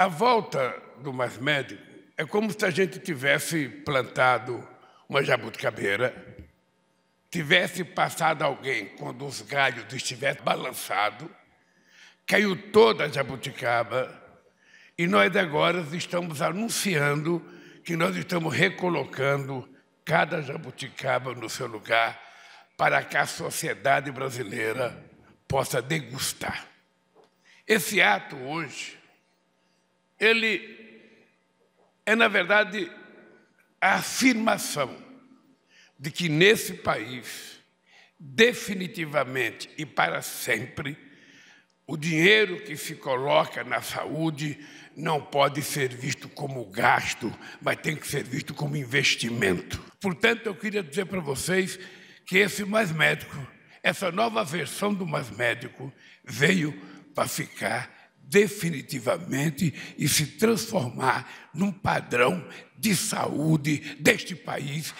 A volta do mais médico é como se a gente tivesse plantado uma jabuticabeira, tivesse passado alguém quando os galhos estivessem balançados, caiu toda a jabuticaba e nós agora estamos anunciando que nós estamos recolocando cada jabuticaba no seu lugar para que a sociedade brasileira possa degustar. Esse ato hoje ele é, na verdade, a afirmação de que nesse país, definitivamente e para sempre, o dinheiro que se coloca na saúde não pode ser visto como gasto, mas tem que ser visto como investimento. Portanto, eu queria dizer para vocês que esse Mais Médico, essa nova versão do Mais Médico, veio para ficar definitivamente e se transformar num padrão de saúde deste país